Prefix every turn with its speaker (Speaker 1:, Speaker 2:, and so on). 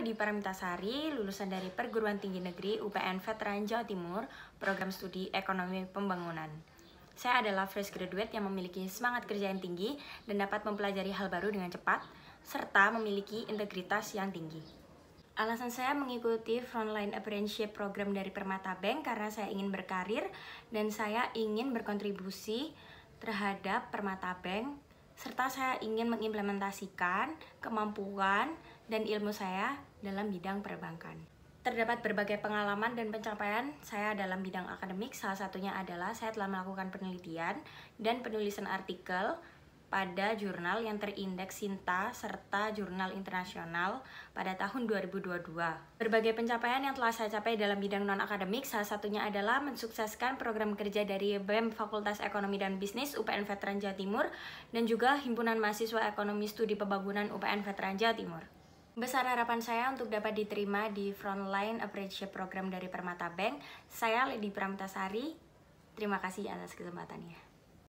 Speaker 1: Edi Paramitasari, lulusan dari Perguruan Tinggi Negeri UPN Veteran Jawa Timur, program studi Ekonomi Pembangunan. Saya adalah fresh graduate yang memiliki semangat kerja yang tinggi dan dapat mempelajari hal baru dengan cepat, serta memiliki integritas yang tinggi. Alasan saya mengikuti Frontline Apprenticeship Program dari Permata Bank karena saya ingin berkarir dan saya ingin berkontribusi terhadap Permata Bank serta saya ingin mengimplementasikan kemampuan dan ilmu saya dalam bidang perbankan. Terdapat berbagai pengalaman dan pencapaian saya dalam bidang akademik, salah satunya adalah saya telah melakukan penelitian dan penulisan artikel pada jurnal yang terindeks Sinta serta jurnal internasional pada tahun 2022. Berbagai pencapaian yang telah saya capai dalam bidang non-akademik, salah satunya adalah mensukseskan program kerja dari BEM Fakultas Ekonomi dan Bisnis UPN Veteran Jawa Timur dan juga Himpunan Mahasiswa Ekonomi Studi Pembangunan UPN Veteran Jawa Timur. Besar harapan saya untuk dapat diterima di Frontline Apprenticeship Program dari Permata Bank. Saya Lady Pramtasari. Terima kasih atas kesempatannya.